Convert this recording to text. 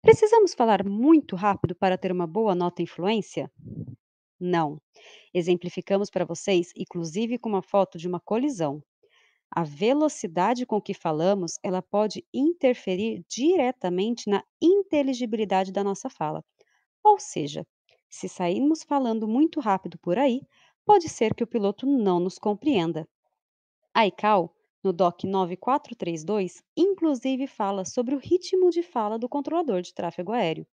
Precisamos falar muito rápido para ter uma boa nota influência? Não. Exemplificamos para vocês, inclusive com uma foto de uma colisão. A velocidade com que falamos, ela pode interferir diretamente na inteligibilidade da nossa fala. Ou seja, se sairmos falando muito rápido por aí, pode ser que o piloto não nos compreenda. A ICAO no DOC 9432, inclusive fala sobre o ritmo de fala do controlador de tráfego aéreo.